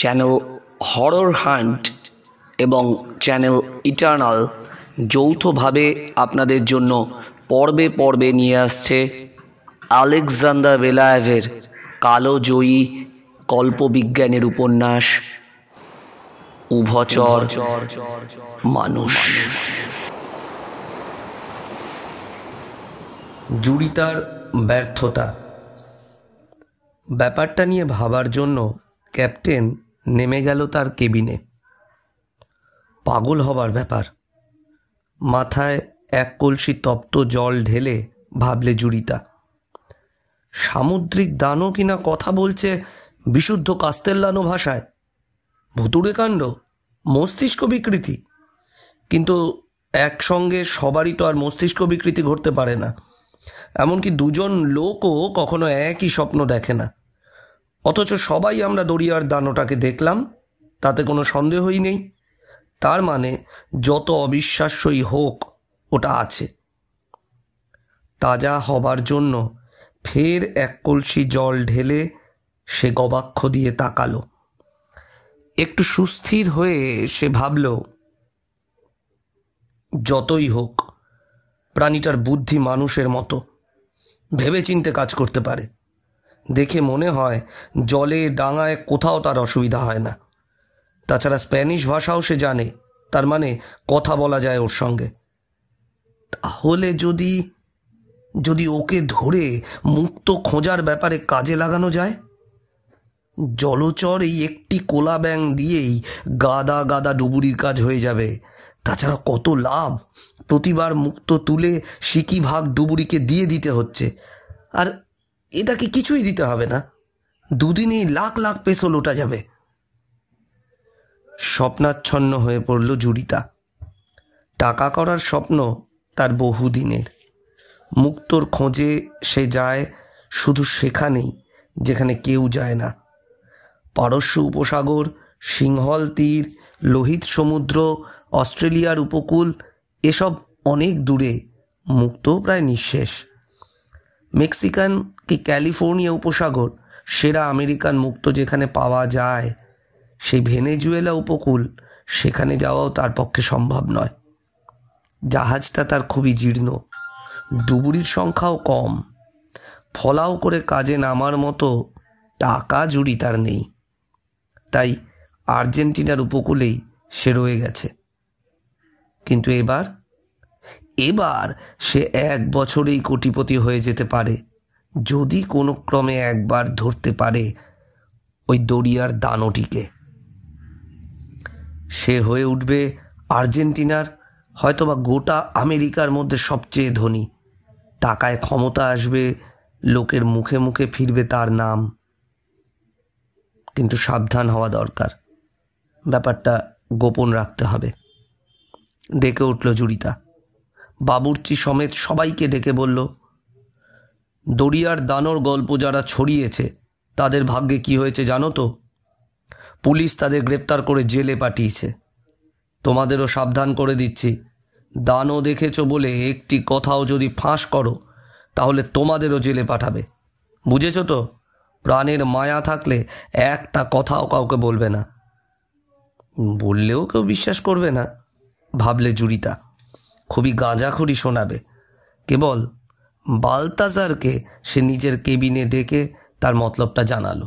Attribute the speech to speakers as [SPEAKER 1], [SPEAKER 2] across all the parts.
[SPEAKER 1] channel horror hunt এবং channel eternal যৌথভাবে আপনাদের জন্য পর্বে পর্বে নিয়ে আসছে আলেকজান্ডার কালো জয়ী কল্পবিজ্ঞানের উপন্যাস উভচর মানুষ জুড়িতার ব্যর্থতা ব্যাপারটা নিয়ে ভাবার জন্য ক্যাপ্টেন নেমে গেল তার কেবিনে পাগল হবার ব্যাপার মাথায় এক কলসি তপ্ত জল ঢেলে ভাবলে জুড়িতা সামুদ্রিক দানও কিনা কথা বলছে বিশুদ্ধ কাস্তেল্লানো ভাষায় ভুতুড়ে কাণ্ড মস্তিষ্ক বিকৃতি কিন্তু একসঙ্গে সবারই তো আর মস্তিষ্ক বিকৃতি ঘটতে পারে না এমনকি দুজন লোকও কখনো একই স্বপ্ন দেখে না অথচ সবাই আমরা দরিয়ার দানোটাকে দেখলাম তাতে কোনো সন্দেহই নেই তার মানে যত অবিশ্বাস্যই হোক ওটা আছে তাজা হবার জন্য ফের এক কলসি জল ঢেলে সে গবাক্ষ দিয়ে তাকালো একটু সুস্থির হয়ে সে ভাবল যতই হোক প্রাণীটার বুদ্ধি মানুষের মতো ভেবেচিন্তে কাজ করতে পারে দেখে মনে হয় জলে ডাঙায় কোথাও তার অসুবিধা হয় না তাছাড়া স্প্যানিশ ভাষাও সে জানে তার মানে কথা বলা যায় ওর সঙ্গে তাহলে যদি যদি ওকে ধরে মুক্ত খোঁজার ব্যাপারে কাজে লাগানো যায় জলচর এই একটি কোলা ব্যাং দিয়েই গাদা গাদা ডুবুরির কাজ হয়ে যাবে তাছাড়া কত লাভ প্রতিবার মুক্ত তুলে সিকি ভাগ ডুবুরিকে দিয়ে দিতে হচ্ছে আর এটাকে কিছুই দিতে হবে না দুদিনে লাখ লাখ পেসো লোটা যাবে স্বপ্নাচ্ছন্ন হয়ে পড়ল জুড়িতা টাকা করার স্বপ্ন তার বহুদিনের মুক্তর খোঁজে সে যায় শুধু সেখানেই যেখানে কেউ যায় না পারস্য উপসাগর সিংহল তীর লোহিত সমুদ্র অস্ট্রেলিয়ার উপকূল এসব অনেক দূরে মুক্ত প্রায় নিঃশেষ মেক্সিকান কি ক্যালিফোর্নিয়া উপসাগর সেরা আমেরিকান মুক্ত যেখানে পাওয়া যায় সেই ভেনেজুয়েলা উপকূল সেখানে যাওয়াও তার পক্ষে সম্ভব নয় জাহাজটা তার খুবই জীর্ণ ডুবুরির সংখ্যাও কম ফলাও করে কাজে নামার মতো টাকা জুড়ি তার নেই তাই আর্জেন্টিনার উপকূলেই সে রয়ে গেছে কিন্তু এবার এবার সে এক বছরেই কোটিপতি হয়ে যেতে পারে যদি কোনো ক্রমে একবার ধরতে পারে ওই দড়িয়ার দানোটিকে সে হয়ে উঠবে আর্জেন্টিনার হয়তোবা গোটা আমেরিকার মধ্যে সবচেয়ে ধনী টাকায় ক্ষমতা আসবে লোকের মুখে মুখে ফিরবে তার নাম কিন্তু সাবধান হওয়া দরকার ব্যাপারটা গোপন রাখতে হবে ডেকে উঠল জুরিতা বাবুর্চি সমেত সবাইকে ডেকে বলল দরিয়ার দানোর গল্প যারা ছড়িয়েছে তাদের ভাগ্যে কি হয়েছে জানো তো পুলিশ তাদের গ্রেপ্তার করে জেলে পাঠিয়েছে তোমাদেরও সাবধান করে দিচ্ছি দানও দেখেছ বলে একটি কথাও যদি ফাঁস করো তাহলে তোমাদেরও জেলে পাঠাবে বুঝেছ তো প্রাণের মায়া থাকলে একটা কথাও কাউকে বলবে না বললেও কেউ বিশ্বাস করবে না ভাবলে জুরিতা খুবই গাঁজাখুরি শোনাবে কেবল বালতাজারকে সে নিজের কেবিনে ডেকে তার মতলবটা জানালো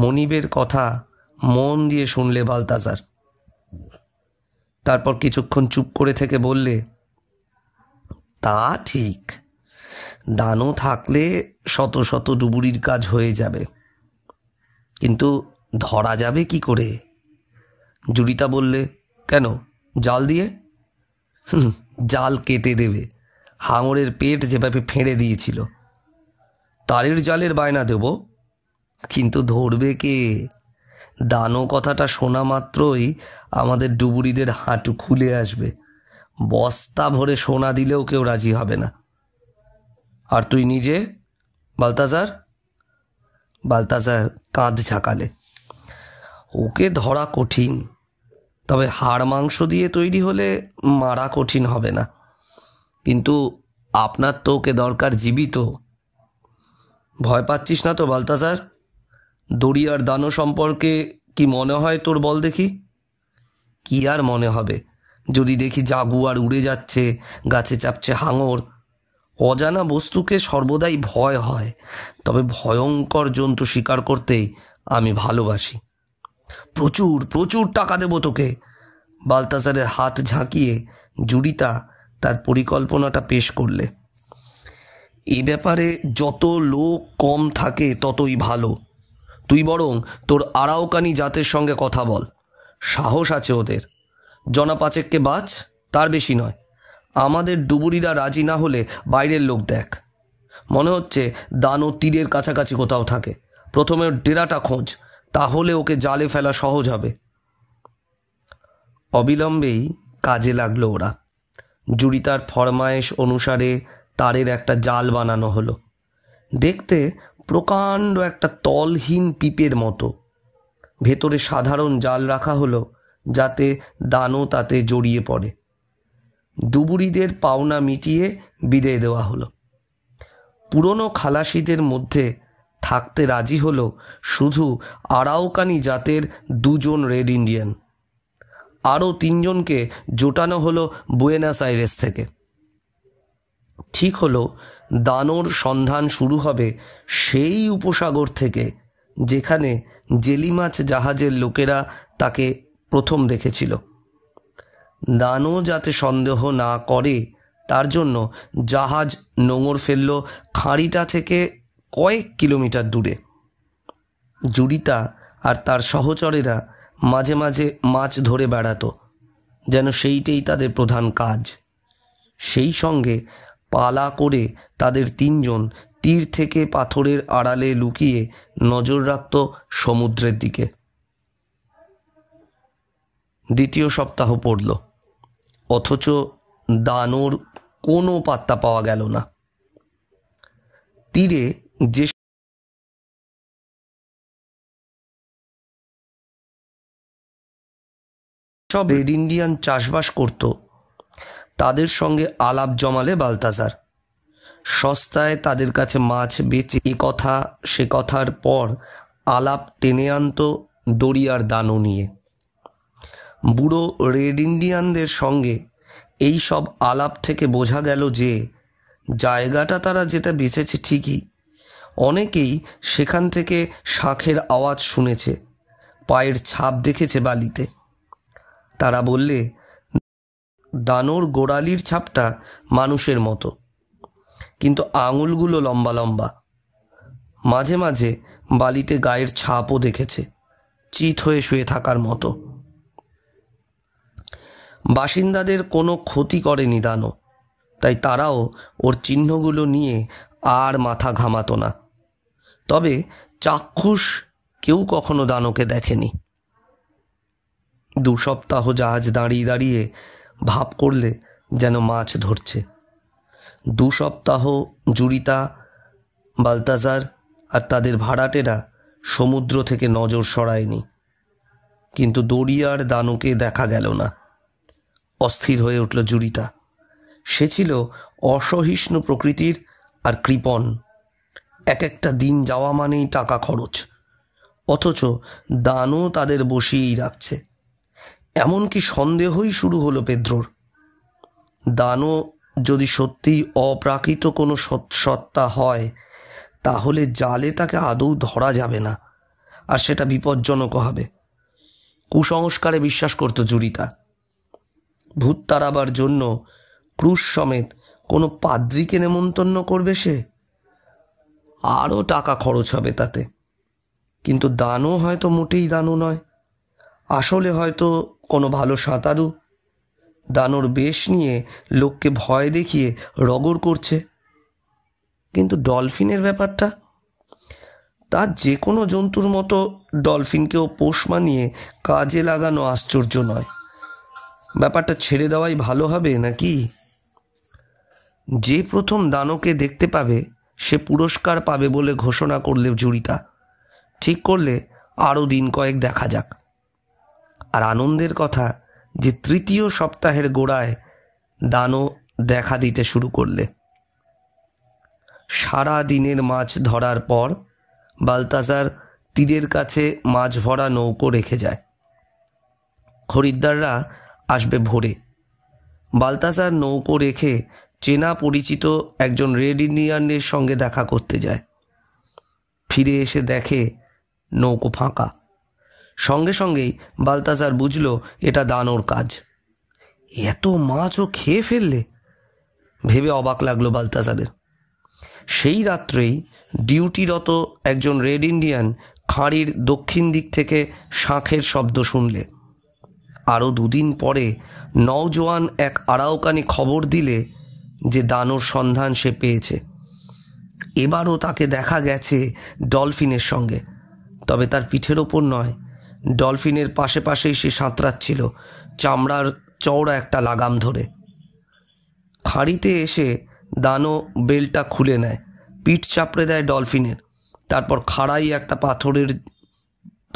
[SPEAKER 1] মনিবের কথা মন দিয়ে শুনলে বালতাজার তারপর কিছুক্ষণ চুপ করে থেকে বললে তা ঠিক দানও থাকলে শত শত ডুবুরির কাজ হয়ে যাবে কিন্তু ধরা যাবে কি করে জুরিতা বললে কেন জাল দিয়ে জাল কেটে দেবে হাঙরের পেট যেভাবে ফেঁড়ে দিয়েছিল তারের জালের বায়না দেব কিন্তু ধরবে কে দানো কথাটা শোনা মাত্রই আমাদের ডুবুরিদের হাঁটু খুলে আসবে বস্তা ভরে সোনা দিলেও কেউ রাজি হবে না আর তুই নিজে বালতাজার বালতাজার কাঁধ ঝাঁকালে ওকে ধরা কঠিন তবে হাড় মাংস দিয়ে তৈরি হলে মারা কঠিন হবে না কিন্তু আপনার তো ওকে দরকার জীবিত ভয় পাচ্ছিস না তো বালতাজার দড়ি আর দানো সম্পর্কে কি মনে হয় তোর বল দেখি কি আর মনে হবে যদি দেখি জাগুয়ার উড়ে যাচ্ছে গাছে চাপছে হাঙর অজানা বস্তুকে সর্বদাই ভয় হয় তবে ভয়ঙ্কর জন্তু শিকার করতেই আমি ভালোবাসি প্রচুর প্রচুর টাকা দেবো তোকে বালতাজারের হাত ঝাঁকিয়ে জুড়িটা তার পরিকল্পনাটা পেশ করলে এ ব্যাপারে যত লোক কম থাকে ততই ভালো তুই বরং তোর আরাওকানি জাতের সঙ্গে কথা বল সাহস আছে ওদের জনা পাচেককে বাঁচ তার বেশি নয় আমাদের ডুবুরিরা রাজি না হলে বাইরের লোক দেখ মনে হচ্ছে দান ও তীরের কাছাকাছি কোথাও থাকে প্রথমে ডেরাটা খোঁজ তাহলে ওকে জালে ফেলা সহজ হবে অবিলম্বেই কাজে লাগলো ওরা জুড়িতার ফরমায়েশ অনুসারে তারের একটা জাল বানানো হলো দেখতে প্রকাণ্ড একটা তলহীন পিপের মতো ভেতরে সাধারণ জাল রাখা হলো যাতে দানও তাতে জড়িয়ে পড়ে ডুবুরিদের পাওনা মিটিয়ে বিদায় দেওয়া হলো পুরনো খালাসিদের মধ্যে থাকতে রাজি হলো শুধু আড়াউকানি জাতের দুজন রেড ইন্ডিয়ান আরও তিনজনকে জোটানো হলো বুয়েনাস আইরেস থেকে ঠিক হলো দানোর সন্ধান শুরু হবে সেই উপসাগর থেকে যেখানে জেলি মাছ জাহাজের লোকেরা তাকে প্রথম দেখেছিল দানো যাতে সন্দেহ না করে তার জন্য জাহাজ নোঙর ফেলল খাঁড়িটা থেকে কয়েক কিলোমিটার দূরে জুড়িতা আর তার সহচরেরা মাঝে মাঝে মাছ ধরে বেড়াতো যেন সেইটাই তাদের প্রধান কাজ সেই সঙ্গে পালা করে তাদের তিনজন তীর থেকে পাথরের আড়ালে লুকিয়ে নজর রাখত সমুদ্রের দিকে দ্বিতীয় সপ্তাহ পড়ল অথচ দানোর কোনো পাত্তা পাওয়া গেল না তীরে যে সব রেড ইন্ডিয়ান চাষবাস করত তাদের সঙ্গে আলাপ জমালে বালতাজার সস্তায় তাদের কাছে মাছ বেচে এ কথা সে কথার পর আলাপ টেনে আনত দড়িয়ার দানও নিয়ে বুড়ো রেড ইন্ডিয়ানদের সঙ্গে এই সব আলাপ থেকে বোঝা গেল যে জায়গাটা তারা যেটা বেঁচেছে ঠিকই অনেকেই সেখান থেকে শাঁখের আওয়াজ শুনেছে পায়ের ছাপ দেখেছে বালিতে তারা বললে দানোর গোড়ালির ছাপটা মানুষের মতো কিন্তু আঙুলগুলো লম্বা লম্বা মাঝে মাঝে বালিতে গায়ের ছাপও দেখেছে চিত হয়ে শুয়ে থাকার মতো বাসিন্দাদের কোনো ক্ষতি করেনি দানো তাই তারাও ওর চিহ্নগুলো নিয়ে আর মাথা ঘামাতো না তবে চাক্ষুষ কেউ কখনো দানকে দেখেনি দু সপ্তাহ জাহাজ দাঁড়িয়ে দাঁড়িয়ে ভাব করলে যেন মাছ ধরছে দু সপ্তাহ জুরিতা বালতাজার আর তাদের ভাড়াটেরা সমুদ্র থেকে নজর সরায়নি কিন্তু দড়িয়ার দানুকে দেখা গেল না অস্থির হয়ে উঠল জুরিতা সে ছিল অসহিষ্ণু প্রকৃতির আর কৃপণ এক একটা দিন যাওয়া মানেই টাকা খরচ অথচ দানও তাদের বসিয়েই রাখছে এমনকি সন্দেহই শুরু হলো পেদ্রোর দানও যদি সত্যিই অপ্রাকৃত কোনো সত্তা হয় তাহলে জালে তাকে আদৌ ধরা যাবে না আর সেটা বিপজ্জনকও হবে কুসংস্কারে বিশ্বাস করত জুরিতা ভূত তাড়াবার জন্য ক্রুশ সমেত কোনো পাদ্রিকে নেমন্তন্ন করবে সে আরও টাকা খরচ হবে তাতে কিন্তু দানও হয়তো মোটেই দানও নয় আসলে হয়তো কোনো ভালো সাঁতারু দানোর বেশ নিয়ে লোককে ভয় দেখিয়ে রগড় করছে কিন্তু ডলফিনের ব্যাপারটা তার যে কোনো জন্তুর মতো ডলফিনকেও পোষ মানিয়ে কাজে লাগানো আশ্চর্য নয় ব্যাপারটা ছেড়ে দেওয়াই ভালো হবে নাকি যে প্রথম দানকে দেখতে পাবে সে পুরস্কার পাবে বলে ঘোষণা করলে জুরিতা ঠিক করলে আরও দিন কয়েক দেখা যাক আর আনন্দের কথা যে তৃতীয় সপ্তাহের গোড়ায় দানও দেখা দিতে শুরু করলে সারা দিনের মাছ ধরার পর বালতাজার তীরের কাছে মাছ ভরা নৌকো রেখে যায় খরিদ্দাররা আসবে ভোরে বালতাজার নৌকো রেখে চেনা পরিচিত একজন রেড ইন্ডিয়ানের সঙ্গে দেখা করতে যায় ফিরে এসে দেখে নৌকো ফাঁকা সঙ্গে সঙ্গেই বালতাজার বুঝল এটা দানোর কাজ এত মাছ ও খেয়ে ফেললে ভেবে অবাক লাগলো বালতাজারের সেই রাত্রেই ডিউটিরত একজন রেড ইন্ডিয়ান খাঁড়ির দক্ষিণ দিক থেকে শাঁখের শব্দ শুনলে আরও দুদিন পরে নওজোয়ান এক আড়াওকানি খবর দিলে যে দানোর সন্ধান সে পেয়েছে এবারও তাকে দেখা গেছে ডলফিনের সঙ্গে তবে তার পিঠের ওপর নয় ডলফিনের পাশে পাশেই সে সাঁতরাচ্ছিল চামড়ার চওড়া একটা লাগাম ধরে খাঁড়িতে এসে দানো বেলটা খুলে নেয় পিঠ চাপড়ে দেয় ডলফিনের তারপর খাড়াই একটা পাথরের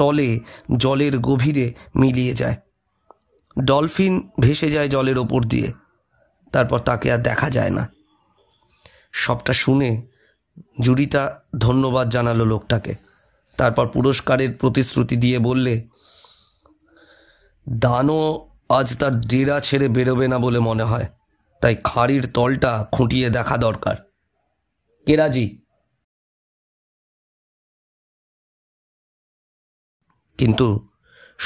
[SPEAKER 1] তলে জলের গভীরে মিলিয়ে যায় ডলফিন ভেসে যায় জলের ওপর দিয়ে তারপর তাকে আর দেখা যায় না সবটা শুনে জুড়িটা ধন্যবাদ জানালো লোকটাকে তারপর পুরস্কারের প্রতিশ্রুতি দিয়ে বললে দানও আজ তার ডেরা ছেড়ে বেরোবে না বলে মনে হয় তাই খাড়ির তলটা খুঁটিয়ে দেখা দরকার কেরাজি কিন্তু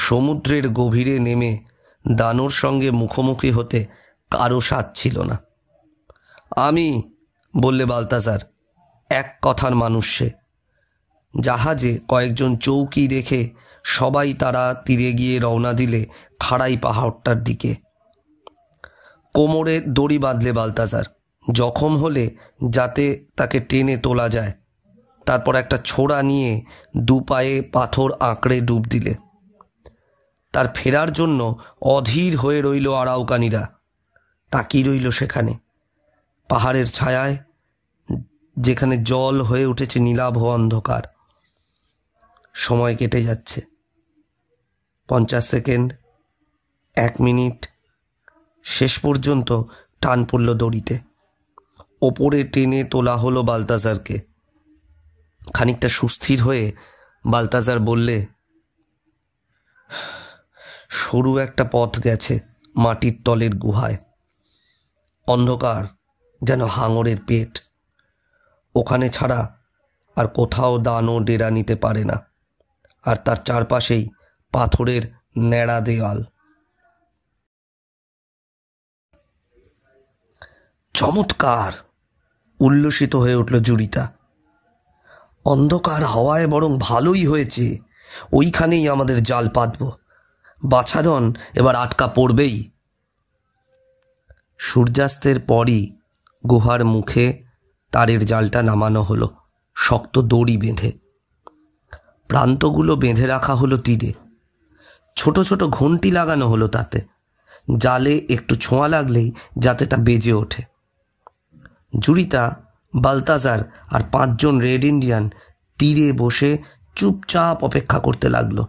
[SPEAKER 1] সমুদ্রের গভীরে নেমে দানোর সঙ্গে মুখোমুখি হতে কারো সাথ ছিল না আমি বললে বালতাজার এক কথার মানুষ সে জাহাজে কয়েকজন চৌকি রেখে সবাই তারা তীরে গিয়ে রওনা দিলে খাড়াই পাহাড়টার দিকে কোমরে দড়ি বাঁধলে বালতাজার জখম হলে যাতে তাকে টেনে তোলা যায় তারপর একটা ছোড়া নিয়ে দু পায়ে পাথর আঁকড়ে ডুব দিলে তার ফেরার জন্য অধীর হয়ে রইল আড়াউকানিরা তাকিয়ে রইল সেখানে পাহাড়ের ছায়ায় যেখানে জল হয়ে উঠেছে নীলাভ অন্ধকার সময় কেটে যাচ্ছে পঞ্চাশ সেকেন্ড এক মিনিট শেষ পর্যন্ত টান পড়ল দড়িতে ওপরে টেনে তোলা হলো বালতাজারকে খানিকটা সুস্থির হয়ে বালতাজার বললে সরু একটা পথ গেছে মাটির তলের গুহায় অন্ধকার যেন হাঙরের পেট ওখানে ছাড়া আর কোথাও দানও ডেরা নিতে পারে না আর তার চারপাশেই পাথরের ন্যাড়া দেওয়াল চমৎকার উল্লসিত হয়ে উঠল জুরিতা অন্ধকার হওয়ায় বরং ভালোই হয়েছে ওইখানেই আমাদের জাল পাতব বাছাধন এবার আটকা পড়বেই সূর্যাস্তের পরই গুহার মুখে তারের জালটা নামানো হলো শক্ত দড়ি বেঁধে প্রান্তগুলো বেঁধে রাখা হলো তীরে ছোট ছোট ঘন্টি লাগানো হলো তাতে জালে একটু ছোঁয়া লাগলেই যাতে তা বেজে ওঠে জুরিতা বালতাজার আর পাঁচজন রেড ইন্ডিয়ান তীরে বসে চুপচাপ অপেক্ষা করতে লাগলো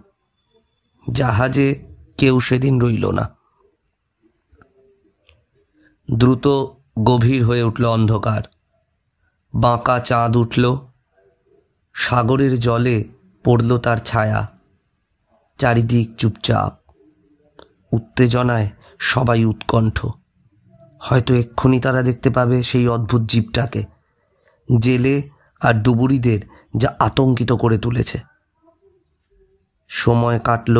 [SPEAKER 1] জাহাজে কেউ সেদিন রইল না দ্রুত গভীর হয়ে উঠল অন্ধকার বাঁকা চাঁদ উঠল সাগরের জলে পড়ল তার ছায়া চারিদিক চুপচাপ উত্তেজনায় সবাই উৎকণ্ঠ হয়তো এক্ষুনি তারা দেখতে পাবে সেই অদ্ভুত জীবটাকে জেলে আর ডুবুরিদের যা আতঙ্কিত করে তুলেছে সময় কাটল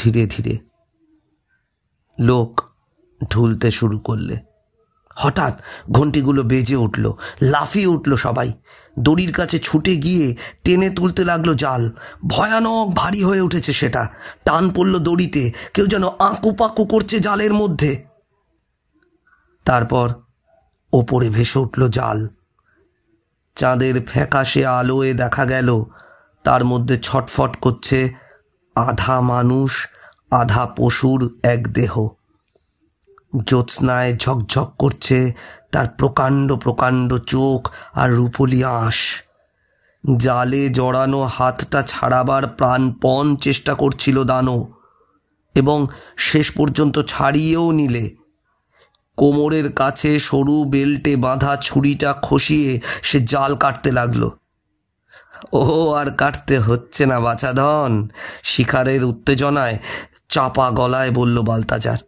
[SPEAKER 1] ধীরে ধীরে লোক ঢুলতে শুরু করলে হঠাৎ ঘণ্টিগুলো বেজে উঠল লাফিয়ে উঠল সবাই দড়ির কাছে ছুটে গিয়ে টেনে তুলতে লাগলো জাল ভয়ানক ভারী হয়ে উঠেছে সেটা টান পড়ল দড়িতে কেউ যেন আঁকু পাকু করছে জালের মধ্যে তারপর ওপরে ভেসে উঠল জাল চাঁদের ফ্যাকাশে আলোয়ে দেখা গেল তার মধ্যে ছটফট করছে আধা মানুষ আধা পশুর এক দেহ জ্যোৎস্নায় ঝকঝক করছে তার প্রকাণ্ড প্রকাণ্ড চোখ আর রূপলি আঁশ জালে জড়ানো হাতটা ছাড়াবার প্রাণপণ চেষ্টা করছিল দানো এবং শেষ পর্যন্ত ছাড়িয়েও নিলে কোমরের কাছে সরু বেল্টে বাঁধা ছুরিটা খসিয়ে সে জাল কাটতে লাগলো ও আর কাটতে হচ্ছে না বাছাধন শিকারের উত্তেজনায় চাপা গলায় বলল বালতাজার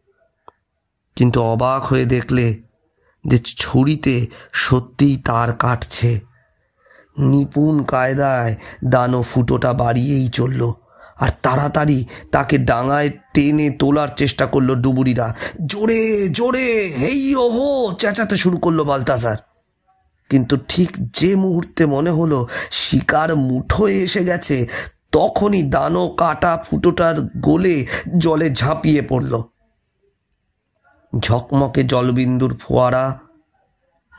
[SPEAKER 1] কিন্তু অবাক হয়ে দেখলে যে ছুরিতে সত্যিই তার কাটছে নিপুণ কায়দায় দানো ফুটোটা বাড়িয়েই চলল আর তাড়াতাড়ি তাকে ডাঙায় টেনে তোলার চেষ্টা করলো ডুবুরিরা জোরে জোরে হেই ওহো চেঁচাতে শুরু করলো বালতাসার কিন্তু ঠিক যে মুহূর্তে মনে হলো শিকার মুঠোয় এসে গেছে তখনই দানো কাটা ফুটোটার গোলে জলে ঝাঁপিয়ে পড়লো ঝকমকে জলবিন্দুর ফোয়ারা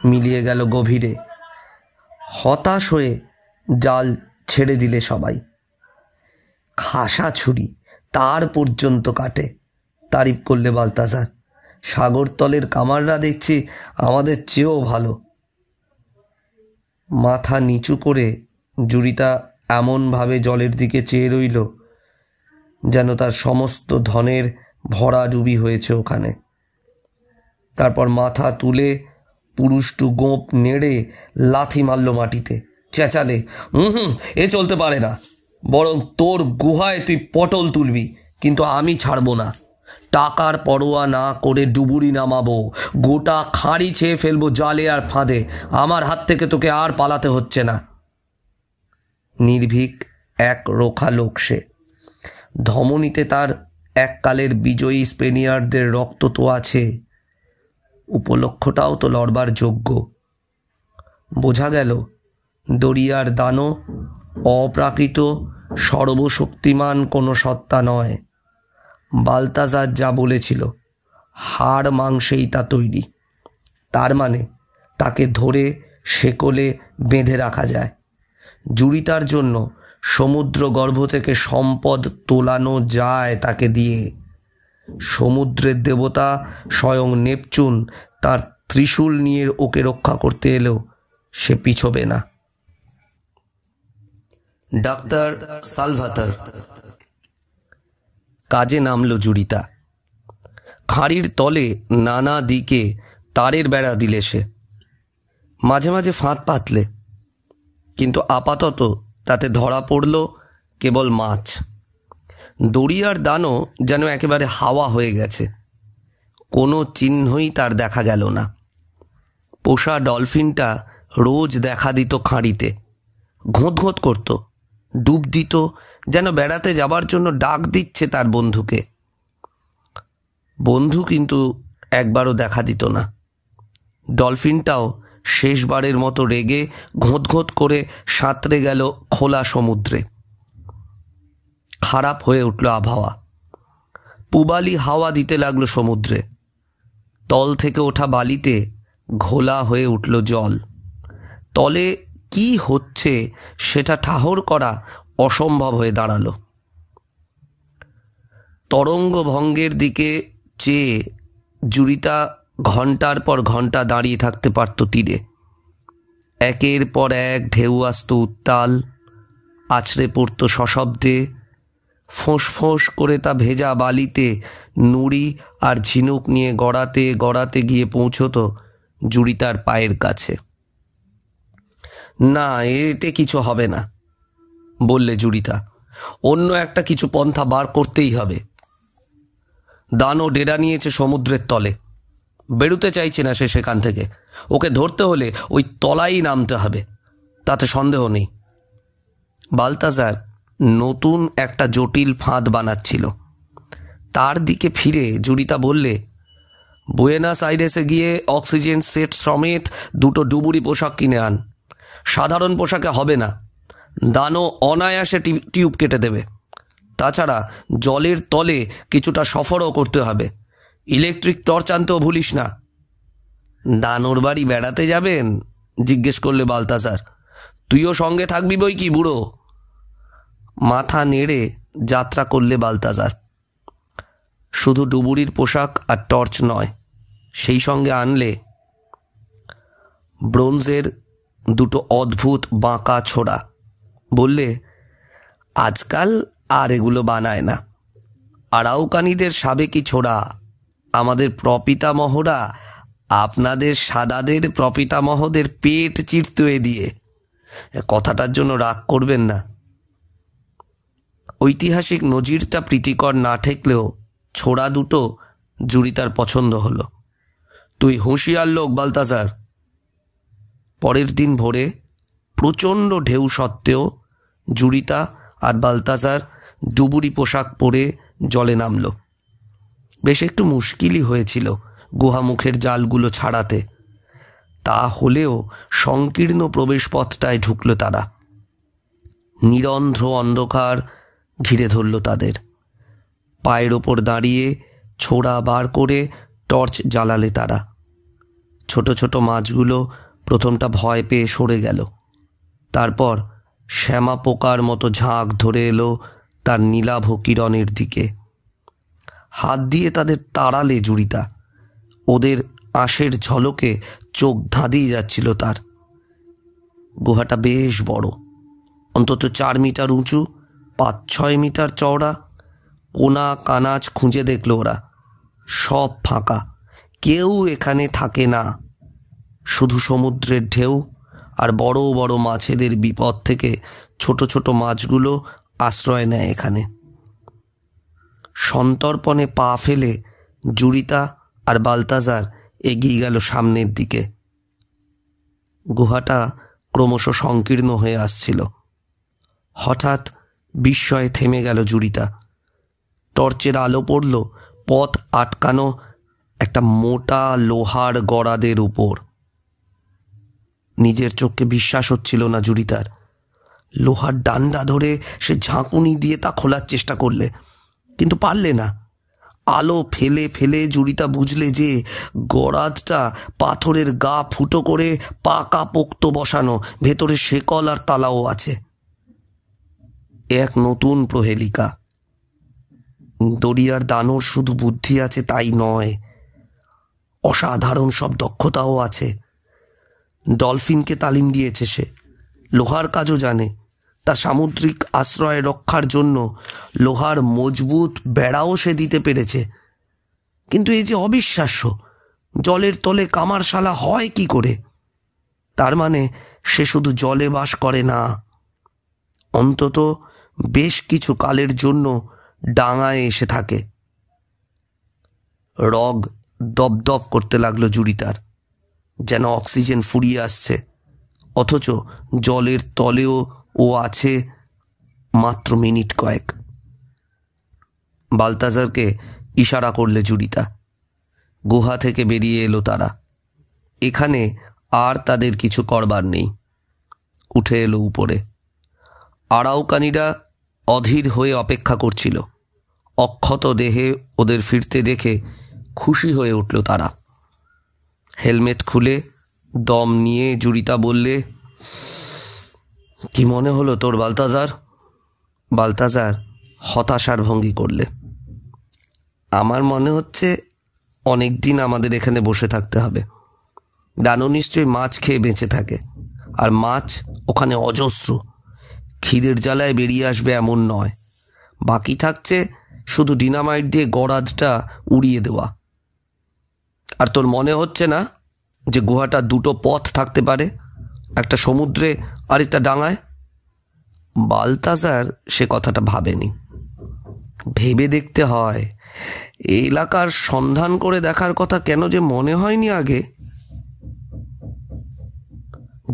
[SPEAKER 1] মিলিয়ে গেল গভীরে হতাশ হয়ে জাল ছেড়ে দিলে সবাই খাসা ছুরি তার পর্যন্ত কাটে তারিফ করলে বালতাজার সাগরতলের কামাররা দেখছি আমাদের চেয়েও ভালো মাথা নিচু করে জুড়িটা এমনভাবে জলের দিকে চেয়ে রইল যেন তার সমস্ত ধনের ভরা ডুবি হয়েছে ওখানে তারপর মাথা তুলে পুরুষটু গোঁপ নেড়ে লাথি মারল মাটিতে চেঁচালে হুম এ চলতে পারে না বরং তোর গুহায় তুই পটল তুলবি কিন্তু আমি ছাড়বো না টাকার পরোয়া না করে ডুবুরি নামাবো গোটা খাঁড়ি ছেয়ে ফেলবো জালে আর ফাঁদে আমার হাত থেকে তোকে আর পালাতে হচ্ছে না নির্ভীক এক রোখা লোক সে ধমনীতে তার এককালের বিজয়ী স্পেনিয়ারদের রক্ত তো আছে উপলক্ষটাও তো লড়বার যোগ্য বোঝা গেল দরিয়ার দানো অপ্রাকৃত সর্বশক্তিমান কোনো সত্তা নয় বালতাজার যা বলেছিল হাড় মাংসেই তা তৈরি তার মানে তাকে ধরে শেকলে বেঁধে রাখা যায় জুড়িতার জন্য সমুদ্র গর্ভ থেকে সম্পদ তোলানো যায় তাকে দিয়ে সমুদ্রের দেবতা স্বয়ং নেপচুন তার ত্রিশূল নিয়ে ওকে রক্ষা করতে এলেও সে পিছবে না ডাক্তার সালভাতার কাজে নামল জুরিতা খাঁড়ির তলে নানা দিকে তারের বেড়া দিলে সে মাঝে মাঝে ফাঁদ পাতলে কিন্তু আপাতত তাতে ধরা পড়ল কেবল মাছ দড়িয়ার দানও যেন একেবারে হাওয়া হয়ে গেছে কোনো চিহ্নই তার দেখা গেল না পোষা ডলফিনটা রোজ দেখা দিত খাঁড়িতে ঘোঁত ঘোঁত করত ডুব দিত যেন বেড়াতে যাবার জন্য ডাক দিচ্ছে তার বন্ধুকে বন্ধু কিন্তু একবারও দেখা দিত না ডলফিনটাও শেষবারের মতো রেগে ঘোঁত ঘোঁত করে সাঁতরে গেল খোলা সমুদ্রে খারাপ হয়ে উঠল আবহাওয়া পুবালি হাওয়া দিতে লাগলো সমুদ্রে তল থেকে ওঠা বালিতে ঘোলা হয়ে উঠল জল তলে কি হচ্ছে সেটা ঠাহর করা অসম্ভব হয়ে দাঁড়ালো তরঙ্গভঙ্গের দিকে চেয়ে জুড়িটা ঘন্টার পর ঘন্টা দাঁড়িয়ে থাকতে পারত তীরে একের পর এক ঢেউ আসত উত্তাল আছড়ে পড়ত সশব্দে ফোঁস করে তা ভেজা বালিতে নুড়ি আর ঝিনুক নিয়ে গড়াতে গড়াতে গিয়ে পৌঁছত জুড়ি তার পায়ের কাছে না এতে কিছু হবে না বললে জুড়িতা অন্য একটা কিছু পন্থা বার করতেই হবে দানও ডেরা নিয়েছে সমুদ্রের তলে বেরুতে চাইছে না সে সেখান থেকে ওকে ধরতে হলে ওই তলাই নামতে হবে তাতে সন্দেহ নেই বালতাজার নতুন একটা জটিল ফাঁদ বানাচ্ছিল তার দিকে ফিরে জুড়িতা বললে বুয়েনাস আইরেসে গিয়ে অক্সিজেন সেট সমেত দুটো ডুবুরি পোশাক কিনে আন সাধারণ পোশাকে হবে না দানো অনায়াসে টিউব কেটে দেবে তাছাড়া জলের তলে কিছুটা সফরও করতে হবে ইলেকট্রিক টর্চ আনতেও ভুলিস না দানোর বাড়ি বেড়াতে যাবেন জিজ্ঞেস করলে বালতাসার তুইও সঙ্গে থাকবি বই কি বুড়ো মাথা নেড়ে যাত্রা করলে বালতাজার শুধু ডুবুরির পোশাক আর টর্চ নয় সেই সঙ্গে আনলে ব্রোঞ্জের দুটো অদ্ভুত বাঁকা ছোড়া বললে আজকাল আর এগুলো বানায় না আড়াউকানিদের সাবেকি ছোড়া আমাদের মহরা আপনাদের সাদাদের প্রপিতামহদের পেট চিরতুয়ে দিয়ে কথাটার জন্য রাগ করবেন না ঐতিহাসিক নজিরটা প্রীতিকর না ঠেকলেও ছোড়া দুটো জুড়ি তার পছন্দ হলো তুই হুঁশিয়ার লোক বালতাজার পরের দিন ভোরে প্রচণ্ড ঢেউ সত্ত্বেও জুরিতা আর বালতাজার ডুবুরি পোশাক পরে জলে নামল বেশ একটু মুশকিলই হয়েছিল গুহামুখের জালগুলো ছাড়াতে তা হলেও সংকীর্ণ প্রবেশপথটায় ঢুকল তারা নিরন্ধ্র অন্ধকার ঘিরে ধরল তাদের পায়ের ওপর দাঁড়িয়ে ছোড়া বার করে টর্চ জ্বালালে তারা ছোট ছোট মাছগুলো প্রথমটা ভয় পেয়ে সরে গেল তারপর শ্যামা পোকার মতো ঝাঁক ধরে এলো তার নীলাভ কিরণের দিকে হাত দিয়ে তাদের তাড়ালে জুড়িটা ওদের আঁশের ঝলকে চোখ ধাঁধিয়ে যাচ্ছিল তার গুহাটা বেশ বড় অন্তত চার মিটার উঁচু পাঁচ ছয় মিটার চওড়া কোনা কানাচ খুঁজে দেখল ওরা সব ফাঁকা কেউ এখানে থাকে না শুধু সমুদ্রের ঢেউ আর বড় বড় মাছেদের বিপদ থেকে ছোট ছোট মাছগুলো আশ্রয় নেয় এখানে সন্তর্পণে পা ফেলে জুড়িতা আর বালতাজার এগিয়ে গেল সামনের দিকে গুহাটা ক্রমশ সংকীর্ণ হয়ে আসছিল হঠাৎ বিস্ময়ে থেমে গেল জুড়িটা টর্চের আলো পড়ল পথ আটকানো একটা মোটা লোহার গড়াদের উপর নিজের চোখকে বিশ্বাস হচ্ছিল না জুড়িতার লোহার ডান্ডা ধরে সে ঝাঁকুনি দিয়ে তা খোলার চেষ্টা করলে কিন্তু পারলে না আলো ফেলে ফেলে জুড়িটা বুঝলে যে গড়াদটা পাথরের গা ফুটো করে পাকা পোক্ত বসানো ভেতরে শেকল আর তালাও আছে এক নতুন প্রহেলিকা দরিয়ার দানোর শুধু বুদ্ধি আছে তাই নয় অসাধারণ সব দক্ষতাও আছে ডলফিনকে তালিম দিয়েছে সে লোহার কাজও জানে তা সামুদ্রিক আশ্রয় রক্ষার জন্য লোহার মজবুত বেড়াও সে দিতে পেরেছে কিন্তু এই যে অবিশ্বাস্য জলের তলে কামারশালা হয় কি করে তার মানে সে শুধু জলে বাস করে না অন্তত বেশ কিছু কালের জন্য ডাঙায় এসে থাকে রগ দপদপ করতে লাগলো জুড়িতার যেন অক্সিজেন ফুরিয়ে আসছে অথচ জলের তলেও ও আছে মাত্র মিনিট কয়েক বালতাজারকে ইশারা করলে জুড়িতা গুহা থেকে বেরিয়ে এলো তারা এখানে আর তাদের কিছু করবার নেই উঠে এলো উপরে আড়াউকানিরা অধীর হয়ে অপেক্ষা করছিল অক্ষত দেহে ওদের ফিরতে দেখে খুশি হয়ে উঠল তারা হেলমেট খুলে দম নিয়ে জুরিতা বললে কি মনে হলো তোর বালতাজার বালতাজার হতাশার ভঙ্গি করলে আমার মনে হচ্ছে অনেক দিন আমাদের এখানে বসে থাকতে হবে দানো নিশ্চয়ই মাছ খেয়ে বেঁচে থাকে আর মাছ ওখানে অজস্র খিদের জ্বালায় বেরিয়ে আসবে এমন নয় বাকি থাকছে শুধু ডিনামাইট দিয়ে গড়াজটা উড়িয়ে দেওয়া আর তোর মনে হচ্ছে না যে গুহাটা দুটো পথ থাকতে পারে একটা সমুদ্রে আর একটা ডাঙায় বালতাজার সে কথাটা ভাবেনি ভেবে দেখতে হয় এলাকার সন্ধান করে দেখার কথা কেন যে মনে হয়নি আগে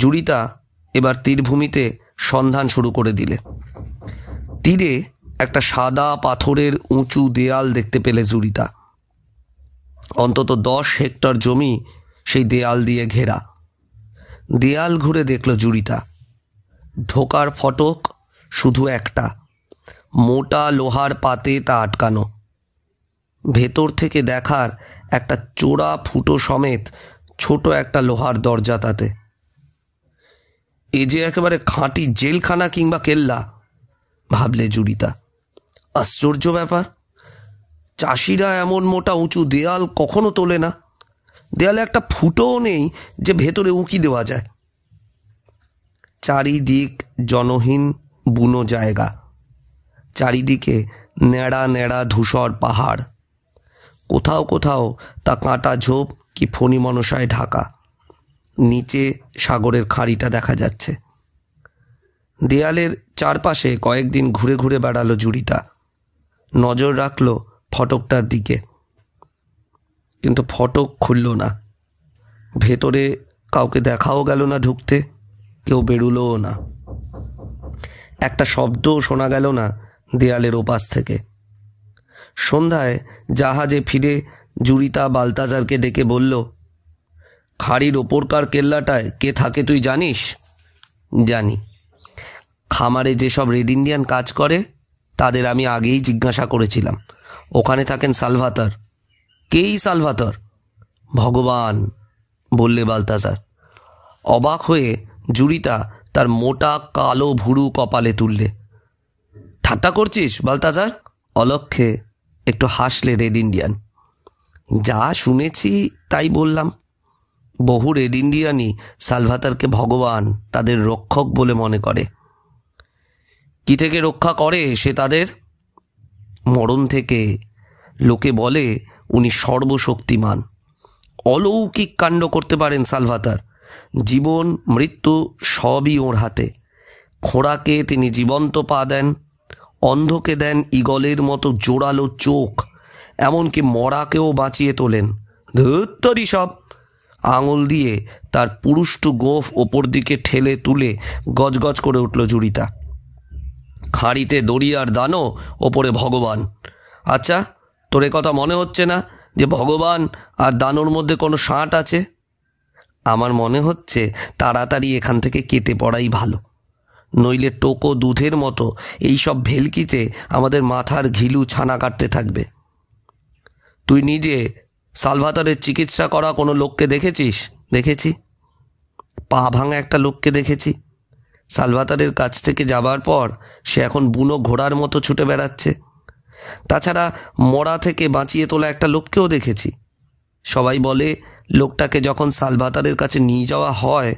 [SPEAKER 1] জুড়িটা এবার তীরভূমিতে সন্ধান শুরু করে দিলে তীরে একটা সাদা পাথরের উঁচু দেয়াল দেখতে পেলে জুরিতা অন্তত দশ হেক্টর জমি সেই দেয়াল দিয়ে ঘেরা দেয়াল ঘুরে দেখল জুরিতা ঢোকার ফটক শুধু একটা মোটা লোহার পাতে তা আটকানো ভেতর থেকে দেখার একটা চোরা ফুটো সমেত ছোট একটা লোহার দরজা তাতে এ যে একেবারে খাঁটি জেলখানা কিংবা কেল্লা ভাবলে জুড়িতা আশ্চর্য ব্যাপার চাষিরা এমন মোটা উঁচু দেয়াল কখনো তোলে না দেয়ালে একটা ফুটোও নেই যে ভেতরে উঁকি দেওয়া যায় চারিদিক জনহীন বুনো জায়গা চারিদিকে ন্যাড়া ন্যাড়া ধূসর পাহাড় কোথাও কোথাও তা কাঁটা ঝোপ কি ফণি মনসায় ঢাকা নিচে সাগরের খাড়িটা দেখা যাচ্ছে দেয়ালের চারপাশে কয়েকদিন ঘুরে ঘুরে বেড়ালো জুড়িটা নজর রাখল ফটকটার দিকে কিন্তু ফটক খুলল না ভেতরে কাউকে দেখাও গেল না ঢুকতে কেউ বেরুলোও না একটা শব্দ শোনা গেল না দেয়ালের ওপাশ থেকে সন্ধ্যায় জাহাজে ফিরে জুরিতা বালতাজারকে ডেকে বলল খাড়ির ওপরকার কেল্লাটায় কে থাকে তুই জানিস জানি খামারে যেসব রেড ইন্ডিয়ান কাজ করে তাদের আমি আগেই জিজ্ঞাসা করেছিলাম ওখানে থাকেন সালভাতার কেই সালভাতর ভগবান বললে বালতাসার অবাক হয়ে জুড়িটা তার মোটা কালো ভুরু কপালে তুললে ঠাট্টা করছিস বালতাজার অলক্ষে একটু হাসলে রেড ইন্ডিয়ান যা শুনেছি তাই বললাম বহু রেড ইন্ডিয়ানই সালভাতারকে ভগবান তাদের রক্ষক বলে মনে করে কি থেকে রক্ষা করে সে তাদের মরণ থেকে লোকে বলে উনি সর্বশক্তিমান অলৌকিক কাণ্ড করতে পারেন সালভাতার জীবন মৃত্যু সবই ওর হাতে খোঁড়াকে তিনি জীবন্ত পা দেন অন্ধকে দেন ইগলের মতো জোরালো চোখ এমনকি মরাকেও বাঁচিয়ে তোলেন ধুত্তরি সব আঙুল দিয়ে তার পুরুষ্ট গোফ ওপর দিকে ঠেলে তুলে গজগজ করে উঠল জুড়িতা খাঁড়িতে দড়ি আর দানো ওপরে ভগবান আচ্ছা তোর কথা মনে হচ্ছে না যে ভগবান আর দানোর মধ্যে কোনো সাঁট আছে আমার মনে হচ্ছে তাড়াতাড়ি এখান থেকে কেটে পড়াই ভালো নইলে টোকো দুধের মতো এই সব ভেলকিতে আমাদের মাথার ঘিলু ছানা কাটতে থাকবে তুই নিজে সালভাতারের চিকিৎসা করা কোনো লোককে দেখেছিস দেখেছি পা ভাঙা একটা লোককে দেখেছি সালভাতারের কাছ থেকে যাবার পর সে এখন বুনো ঘোড়ার মতো ছুটে বেড়াচ্ছে তাছাড়া মরা থেকে বাঁচিয়ে তোলা একটা লোককেও দেখেছি সবাই বলে লোকটাকে যখন সালভাতারের কাছে নিয়ে যাওয়া হয়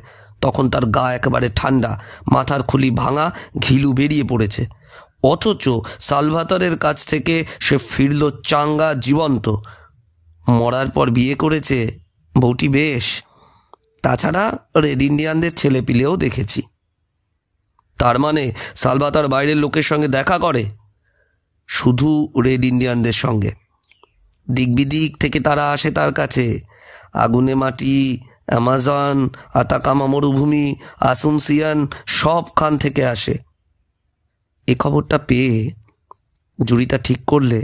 [SPEAKER 1] তখন তার গা একেবারে ঠান্ডা মাথার খুলি ভাঙা ঘিলু বেরিয়ে পড়েছে অথচ সালভাতারের কাছ থেকে সে ফিরল চাঙ্গা জীবন্ত মরার পর বিয়ে করেছে বউটি বেশ তাছাড়া রেড ইন্ডিয়ানদের ছেলে পিলেও দেখেছি তার মানে সালভা তার বাইরের লোকের সঙ্গে দেখা করে শুধু রেড ইন্ডিয়ানদের সঙ্গে দিকবিদিক থেকে তারা আসে তার কাছে আগুনে মাটি অ্যামাজন আতাকামা মরুভূমি সব সবখান থেকে আসে এ খবরটা পেয়ে জুড়িটা ঠিক করলে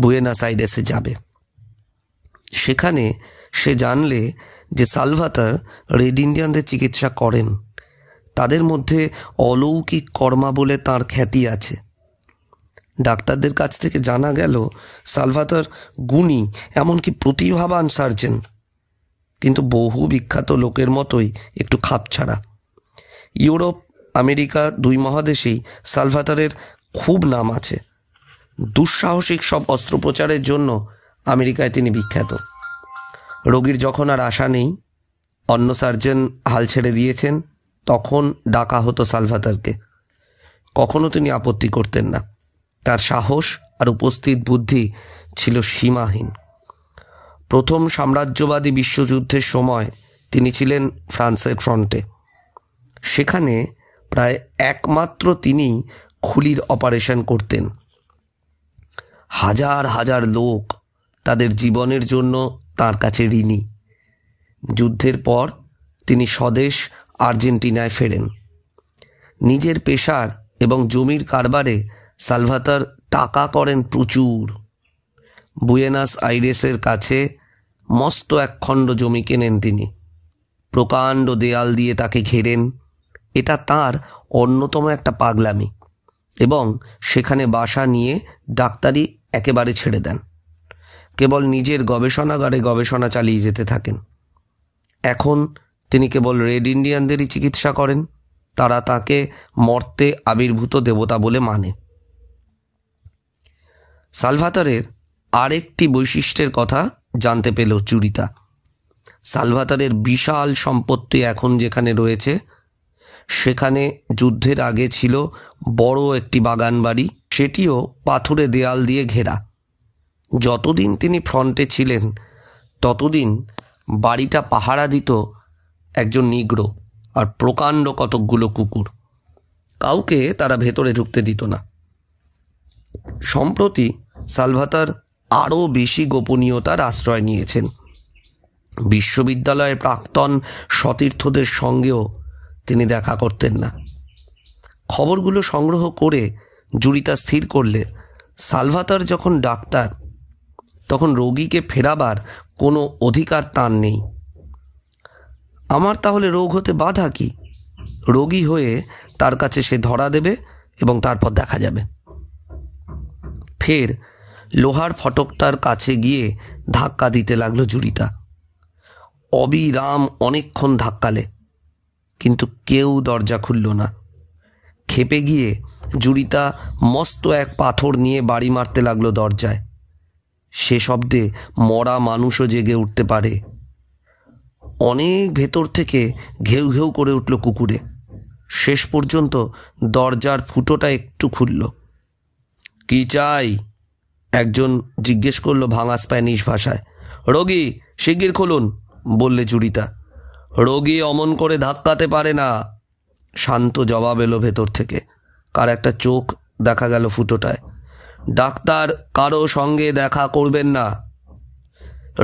[SPEAKER 1] বুয়েনা সাইডেসে যাবে সেখানে সে জানলে যে সালভাতার রেড ইন্ডিয়ানদের চিকিৎসা করেন তাদের মধ্যে অলৌকিক কর্মা বলে তার খ্যাতি আছে ডাক্তারদের কাছ থেকে জানা গেল সালভাতার গুণী এমনকি প্রতিভাবান সার্জেন কিন্তু বহু বিখ্যাত লোকের মতোই একটু খাপ ছাড়া ইউরোপ আমেরিকা দুই মহাদেশেই সালভাতারের খুব নাম আছে দুঃসাহসিক সব অস্ত্রোপচারের জন্য আমেরিকায় তিনি বিখ্যাত রোগীর যখন আর আশা নেই অন্য সার্জন হাল ছেড়ে দিয়েছেন তখন ডাকা হতো সালভাতারকে কখনো তিনি আপত্তি করতেন না তার সাহস আর উপস্থিত বুদ্ধি ছিল সীমাহীন প্রথম সাম্রাজ্যবাদী বিশ্বযুদ্ধের সময় তিনি ছিলেন ফ্রান্সের ফ্রন্টে সেখানে প্রায় একমাত্র তিনি খুলির অপারেশন করতেন হাজার হাজার লোক তাদের জীবনের জন্য তার কাছে ঋণী যুদ্ধের পর তিনি স্বদেশ আর্জেন্টিনায় ফেরেন নিজের পেশার এবং জমির কারবারে সালভাতার টাকা করেন প্রচুর বুয়েনাস আইরেসের কাছে মস্ত এক খণ্ড জমি কেনেন তিনি প্রকাণ্ড দেয়াল দিয়ে তাকে ঘেরেন এটা তার অন্যতম একটা পাগলামি এবং সেখানে বাসা নিয়ে ডাক্তারি একেবারে ছেড়ে দেন কেবল নিজের গবেষণাগারে গবেষণা চালিয়ে যেতে থাকেন এখন তিনি কেবল রেড ইন্ডিয়ানদেরই চিকিৎসা করেন তারা তাকে মর্তে আবির্ভূত দেবতা বলে মানে সালভাতারের আরেকটি বৈশিষ্ট্যের কথা জানতে পেল চুরিতা সালভাতারের বিশাল সম্পত্তি এখন যেখানে রয়েছে সেখানে যুদ্ধের আগে ছিল বড় একটি বাগান বাড়ি সেটিও পাথুরে দেয়াল দিয়ে ঘেরা যতদিন তিনি ফ্রন্টে ছিলেন ততদিন বাড়িটা পাহারা দিত একজন নিগ্রো আর প্রকাণ্ড কতকগুলো কুকুর কাউকে তারা ভেতরে ঢুকতে দিত না সম্প্রতি সালভাতার আরও বেশি গোপনীয়তার আশ্রয় নিয়েছেন বিশ্ববিদ্যালয়ের প্রাক্তন সতীর্থদের সঙ্গেও তিনি দেখা করতেন না খবরগুলো সংগ্রহ করে জুরিতা স্থির করলে সালভাতার যখন ডাক্তার তখন রোগীকে ফেরাবার কোনো অধিকার তার নেই আমার তাহলে রোগ হতে বাধা কি রোগী হয়ে তার কাছে সে ধরা দেবে এবং তারপর দেখা যাবে ফের লোহার ফটকটার কাছে গিয়ে ধাক্কা দিতে লাগলো জুড়িটা অবিরাম অনেকক্ষণ ধাক্কালে কিন্তু কেউ দরজা খুলল না খেপে গিয়ে জুড়িটা মস্ত এক পাথর নিয়ে বাড়ি মারতে লাগলো দরজায় সে শব্দে মরা মানুষও জেগে উঠতে পারে অনেক ভেতর থেকে ঘেউ ঘেউ করে উঠল কুকুরে শেষ পর্যন্ত দরজার ফুটোটা একটু খুলল কি চাই একজন জিজ্ঞেস করলো ভাঙা স্প্যানিশ ভাষায় রোগী শিগগির খুলুন বললে জুড়িতা রোগী অমন করে ধাক্কাতে পারে না শান্ত জবাব এলো ভেতর থেকে কার একটা চোখ দেখা গেল ফুটোটায় ডাক্তার কারো সঙ্গে দেখা করবেন না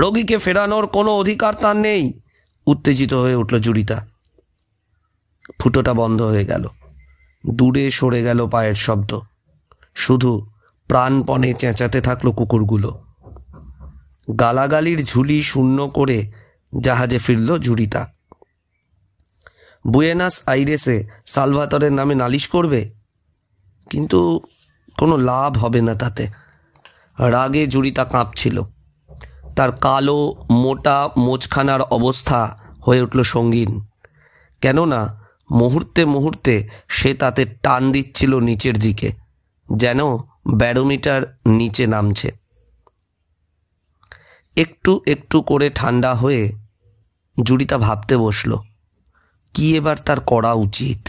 [SPEAKER 1] রোগীকে ফেরানোর কোনো অধিকার তার নেই উত্তেজিত হয়ে উঠল জুরিতা ফুটোটা বন্ধ হয়ে গেল দূরে সরে গেল পায়ের শব্দ শুধু প্রাণপণে চেঁচাতে থাকলো কুকুরগুলো গালাগালির ঝুলি শূন্য করে জাহাজে ফিরল জুরিতা বুয়েনাস আইরেসে সালভাতরের নামে নালিশ করবে কিন্তু কোনো লাভ হবে না তাতে রাগে জুড়িতা কাঁপছিল তার কালো মোটা মোচখানার অবস্থা হয়ে উঠল সঙ্গীন কেননা মুহূর্তে মুহূর্তে সে তাতে টান দিচ্ছিল নিচের দিকে যেন ব্যারোমিটার নিচে নামছে একটু একটু করে ঠান্ডা হয়ে জুড়িতা ভাবতে বসল কি এবার তার করা উচিত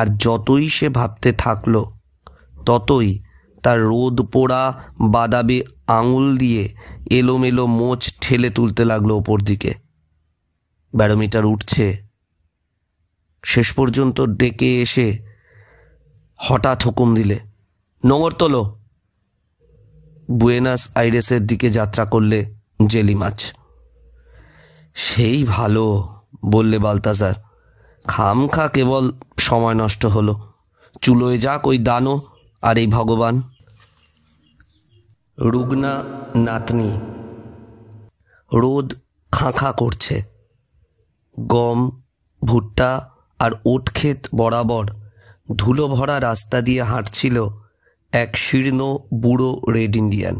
[SPEAKER 1] আর যতই সে ভাবতে থাকলো ততই তার রোদ পোড়া বাদাবি আঙুল দিয়ে এলোমেলো মোচ ঠেলে তুলতে লাগলো ওপর দিকে ব্যারোমিটার উঠছে শেষ পর্যন্ত ডেকে এসে হঠাৎ হুকুম দিলে নোংর তোলো বুয়েনাস আইরেসের দিকে যাত্রা করলে জেলি মাছ সেই ভালো বললে বালতাসার খামখা কেবল সময় নষ্ট হলো চুলোয় যাক ওই দানো আর এই ভগবান রুগ্না নাতনি রোদ খাঁখা করছে গম ভুট্টা আর ওটক্ষেত বরাবর ধুলো ভরা রাস্তা দিয়ে হাঁটছিল এক শীর্ণ বুড়ো রেড ইন্ডিয়ান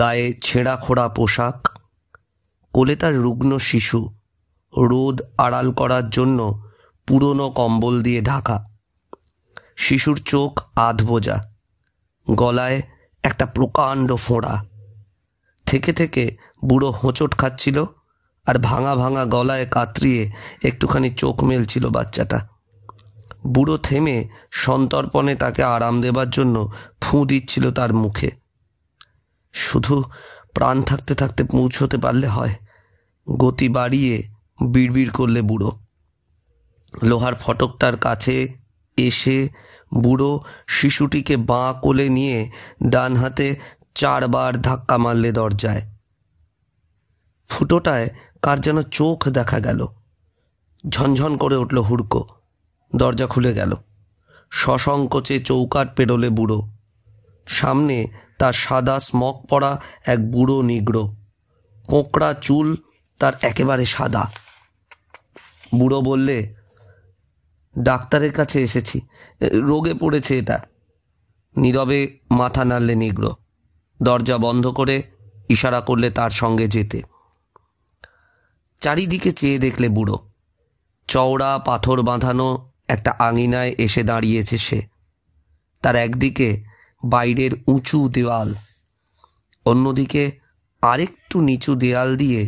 [SPEAKER 1] গায়ে ছেঁড়া খোড়া পোশাক কোলে তার রুগ্ন শিশু রোদ আড়াল করার জন্য পুরনো কম্বল দিয়ে ঢাকা শিশুর চোখ আধ বোজা গলায় একটা প্রকাণ্ড ফোঁড়া থেকে থেকে বুড়ো হোঁচট খাচ্ছিল আর ভাঙা ভাঙা গলায় কাতরিয়ে একটুখানি চোখ মেলছিল বাচ্চাটা বুড়ো থেমে সন্তর্পণে তাকে আরাম দেবার জন্য ফুঁ দিচ্ছিল তার মুখে শুধু প্রাণ থাকতে থাকতে পৌঁছতে পারলে হয় গতি বাড়িয়ে বিড়বিড় করলে বুড়ো লোহার ফটকটার কাছে এসে বুড়ো শিশুটিকে বাঁ কোলে নিয়ে ডান হাতে চারবার ধাক্কা মারলে দরজায় ফুটোটায় কার যেন চোখ দেখা গেল ঝনঝন করে উঠল হুড়কো দরজা খুলে গেল সসংকোচে চৌকাট পেরোলে বুড়ো সামনে তার সাদা স্মক পরা এক বুড়ো নিগ্রো কোঁকড়া চুল তার একেবারে সাদা বুড়ো বললে ডাক্তারের কাছে এসেছি রোগে পড়েছে এটা নীরবে মাথা নাড়লে নিগ্র দরজা বন্ধ করে ইশারা করলে তার সঙ্গে যেতে চারিদিকে চেয়ে দেখলে বুড়ো চওড়া পাথর বাঁধানো একটা আঙিনায় এসে দাঁড়িয়েছে সে তার একদিকে বাইরের উঁচু দেওয়াল অন্যদিকে আরেকটু নিচু দেয়াল দিয়ে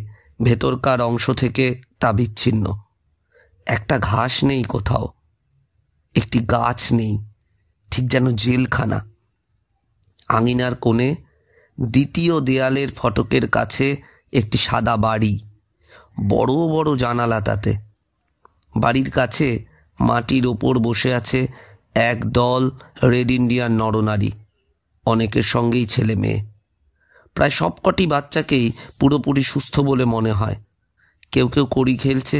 [SPEAKER 1] ভেতরকার অংশ থেকে তা বিচ্ছিন্ন একটা ঘাস নেই কোথাও একটি গাছ নেই ঠিক যেন জেলখানা আঙিনার কোণে দ্বিতীয় দেয়ালের ফটকের কাছে একটি সাদা বাড়ি বড় বড় জানালা তাতে বাড়ির কাছে মাটির ওপর বসে আছে এক দল রেড ইন্ডিয়ান নরনারী অনেকের সঙ্গেই ছেলে মেয়ে প্রায় সবকটি বাচ্চাকেই পুরোপুরি সুস্থ বলে মনে হয় কেউ কেউ কড়ি খেলছে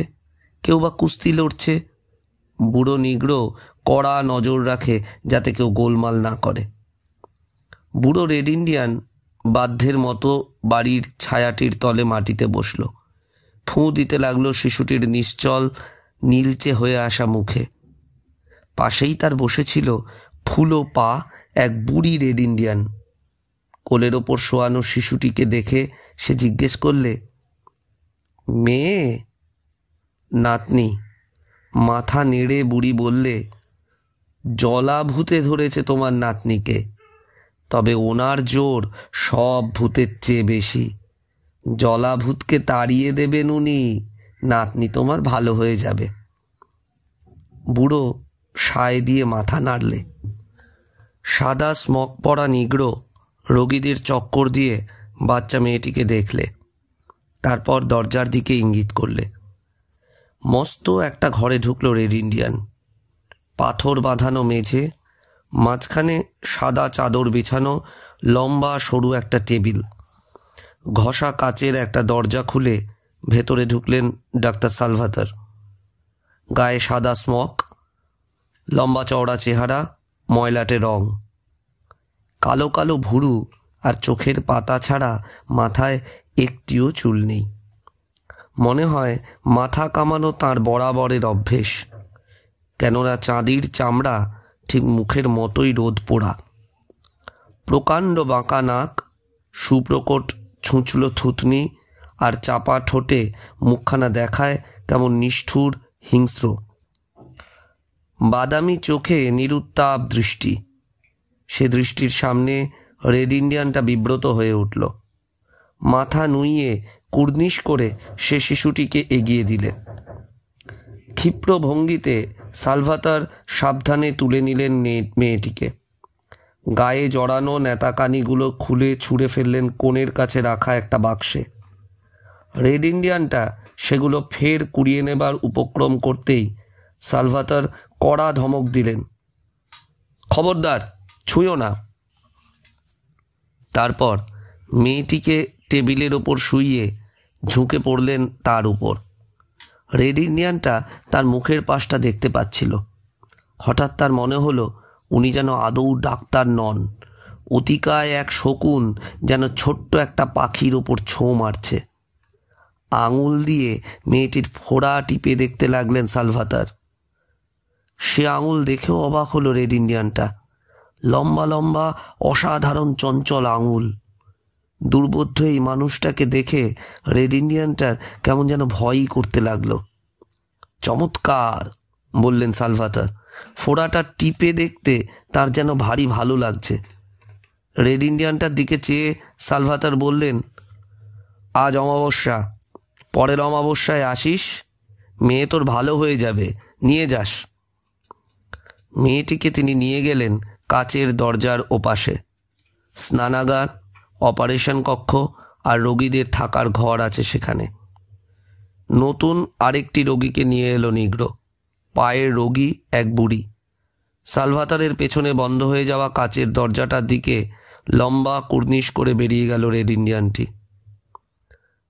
[SPEAKER 1] কেউ বা কুস্তি লড়ছে বুড়ো নিগ্রো কড়া নজর রাখে যাতে কেউ গোলমাল না করে বুড়ো রেড ইন্ডিয়ান বাধ্যের মতো বাড়ির ছায়াটির তলে মাটিতে বসল ফুঁ দিতে লাগলো শিশুটির নিশ্চল নীলচে হয়ে আসা মুখে পাশেই তার বসেছিল ফুলো পা এক বুড়ি রেড ইন্ডিয়ান কোলের ওপর শোয়ানো শিশুটিকে দেখে সে জিজ্ঞেস করলে মেয়ে নাতনি মাথা নেড়ে বুড়ি বললে জলাভূতে ধরেছে তোমার নাতনিকে তবে ওনার জোর সব ভূতের চেয়ে বেশি জলাভূতকে তাড়িয়ে দেবেন উনি নাতনি তোমার ভালো হয়ে যাবে বুড়ো সায় দিয়ে মাথা নাড়লে সাদা স্মক পরা নিগ্র রোগীদের চক্কর দিয়ে বাচ্চা মেয়েটিকে দেখলে তারপর দরজার দিকে ইঙ্গিত করলে মস্ত একটা ঘরে ঢুকল রেড ইন্ডিয়ান পাথর বাঁধানো মেঝে মাঝখানে সাদা চাদর বিছানো লম্বা সরু একটা টেবিল ঘষা কাচের একটা দরজা খুলে ভেতরে ঢুকলেন ডাক্তার সালভাতার গায়ে সাদা স্মক লম্বা চওড়া চেহারা ময়লাটে রং কালো কালো ভুরু আর চোখের পাতা ছাড়া মাথায় একটিও চুল নেই মনে হয় মাথা কামানো তার বরাবরের অভ্যেস কেননা চাঁদির চামড়া ঠিক মুখের মতোই রোদ পোড়া প্রকাণ্ড বাঁকা নাক সুপ্রকট ছুঁচলো থুতনি আর চাপা ঠোঁটে মুখখানা দেখায় কেমন নিষ্ঠুর হিংস্র বাদামি চোখে নিরুত্তাপ দৃষ্টি সে দৃষ্টির সামনে রেড ইন্ডিয়ানটা বিব্রত হয়ে উঠল মাথা নুইয়ে কুর্নিশ করে সে শিশুটিকে এগিয়ে দিলেন ক্ষিপ্র ভঙ্গিতে সালভাতার সাবধানে তুলে নিলেন মেয়েটিকে গায়ে জড়ানো নেতাকানিগুলো খুলে ছুঁড়ে ফেললেন কোণের কাছে রাখা একটা বাক্সে রেড ইন্ডিয়ানটা সেগুলো ফের কুড়িয়ে নেবার উপক্রম করতেই সালভাতার কড়া ধমক দিলেন খবরদার ছুঁয়ো না তারপর মেয়েটিকে টেবিলের ওপর শুইয়ে ঝুঁকে পড়লেন তার উপর রেড ইন্ডিয়ানটা তার মুখের পাশটা দেখতে পাচ্ছিল হঠাৎ তার মনে হলো উনি যেন আদৌ ডাক্তার নন অতিকায় এক শকুন যেন ছোট্ট একটা পাখির ওপর ছো মারছে আঙুল দিয়ে মেয়েটির ফোড়া টিপে দেখতে লাগলেন সালভাতার সে আঙুল দেখেও অবাক হলো রেড ইন্ডিয়ানটা লম্বা লম্বা অসাধারণ চঞ্চল আঙুল দুর্বোধ্য এই মানুষটাকে দেখে রেড ইন্ডিয়ানটার কেমন যেন ভয়ই করতে লাগলো চমৎকার বললেন সালভাতার ফোড়াটা টিপে দেখতে তার যেন ভারী ভালো লাগছে রেড ইন্ডিয়ানটার দিকে চেয়ে সালভাতার বললেন আজ অমাবস্যা পরের অমাবস্যায় আসিস মেয়ে তোর ভালো হয়ে যাবে নিয়ে যাস মেয়েটিকে তিনি নিয়ে গেলেন কাচের দরজার ওপাশে স্নানাগার অপারেশন কক্ষ আর রোগীদের থাকার ঘর আছে সেখানে নতুন আরেকটি রোগীকে নিয়ে এলো নিগ্রো পায়ের রোগী এক বুড়ি সালভাতারের পেছনে বন্ধ হয়ে যাওয়া কাচের দরজাটার দিকে লম্বা কুর্নিশ করে বেরিয়ে গেল রেড ইন্ডিয়ানটি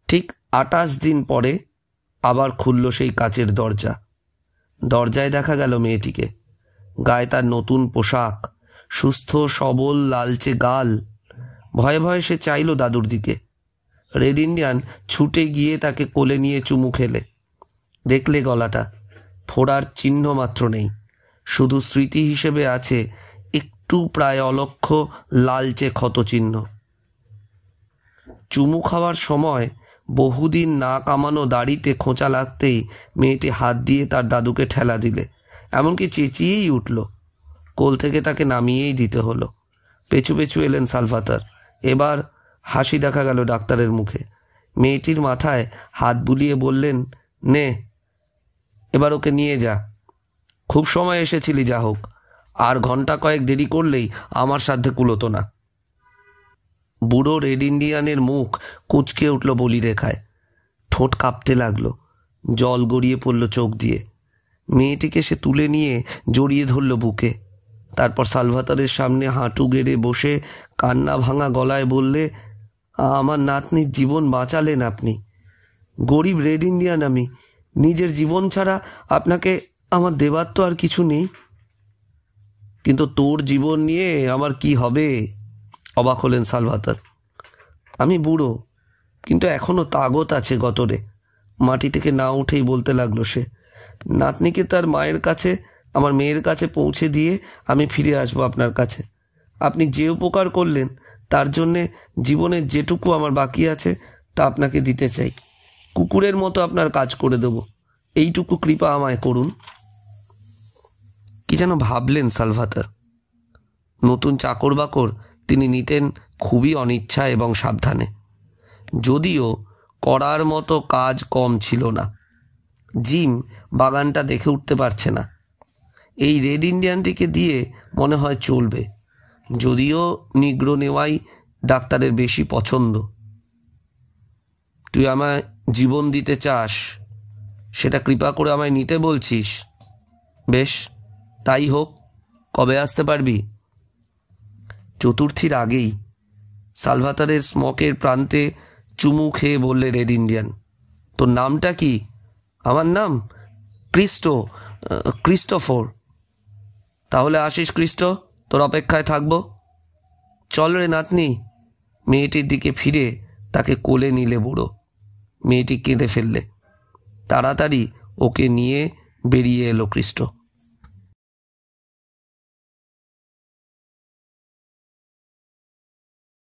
[SPEAKER 1] ঠিক আটাশ দিন পরে আবার খুলল সেই কাচের দরজা দরজায় দেখা গেল মেয়েটিকে গায়ে তার নতুন পোশাক সুস্থ সবল লালচে গাল ভয়ে ভয়ে সে চাইল দাদুর দিকে রেড ইন্ডিয়ান ছুটে গিয়ে তাকে কোলে নিয়ে চুমু খেলে দেখলে গলাটা ফোড়ার চিহ্ন মাত্র নেই শুধু স্মৃতি হিসেবে আছে একটু প্রায় অলক্ষ লালচে ক্ষত চিহ্ন চুমু খাওয়ার সময় বহুদিন না কামানো দাড়িতে খোঁচা লাগতেই মেয়েটি হাত দিয়ে তার দাদুকে ঠেলা দিলে এমনকি চেঁচিয়েই উঠল কোল থেকে তাকে নামিয়েই দিতে হলো পেছু পেছু এলেন সালভাতার এবার হাসি দেখা গেল ডাক্তারের মুখে মেয়েটির মাথায় হাত বুলিয়ে বললেন নে এবার ওকে নিয়ে যা খুব সময় এসেছিলি যা হোক আর ঘন্টা কয়েক দেরি করলেই আমার সাধ্যে কুলোতো না বুড়ো রেড ইন্ডিয়ানের মুখ কুচকে উঠল বলি রেখায় ঠোঁট কাঁপতে লাগলো জল গড়িয়ে পড়ল চোখ দিয়ে মেয়েটিকে সে তুলে নিয়ে জড়িয়ে ধরল বুকে তারপর সালভাতারের সামনে হাঁটু গেড়ে বসে কান্না ভাঙা গলায় বললে আমার নাতনির জীবন বাঁচালেন আপনি গরিব রেড ইন্ডিয়ান আমি নিজের জীবন ছাড়া আপনাকে আমার দেবার তো আর কিছু নেই কিন্তু তোর জীবন নিয়ে আমার কি হবে অবাক হলেন সালভাতার আমি বুড়ো কিন্তু এখনও তাগত আছে গতরে মাটি থেকে না উঠেই বলতে লাগলো সে নাতনিকে তার মায়ের কাছে আমার মেয়ের কাছে পৌঁছে দিয়ে আমি ফিরে আসব আপনার কাছে আপনি যে উপকার করলেন তার জন্যে জীবনের যেটুকু আমার বাকি আছে তা আপনাকে দিতে চাই কুকুরের মতো আপনার কাজ করে দেব এইটুকু কৃপা আমায় করুন কি যেন ভাবলেন সালভাতার নতুন চাকর বাকর তিনি নিতেন খুবই অনিচ্ছা এবং সাবধানে যদিও করার মতো কাজ কম ছিল না জিম বাগানটা দেখে উঠতে পারছে না এই রেড ইন্ডিয়ানটিকে দিয়ে মনে হয় চলবে যদিও নিগ্রো নেওয়াই ডাক্তারের বেশি পছন্দ তুই আমায় জীবন দিতে চাস সেটা কৃপা করে আমায় নিতে বলছিস বেশ তাই হোক কবে আসতে পারবি চতুর্থীর আগেই সালভাতারের স্মকের প্রান্তে চুমু খেয়ে বললে রেড ইন্ডিয়ান তোর নামটা কি আমার নাম ক্রিস্টো ক্রিস্টোফোর তাহলে আসিস খ্রিস্ট তোর অপেক্ষায় থাকবো চল রে নাতনি মেয়েটির দিকে ফিরে তাকে কোলে নিলে বুড়ো মেয়েটি কেঁদে ফেললে তাড়াতাড়ি ওকে নিয়ে বেরিয়ে এলো কৃষ্ট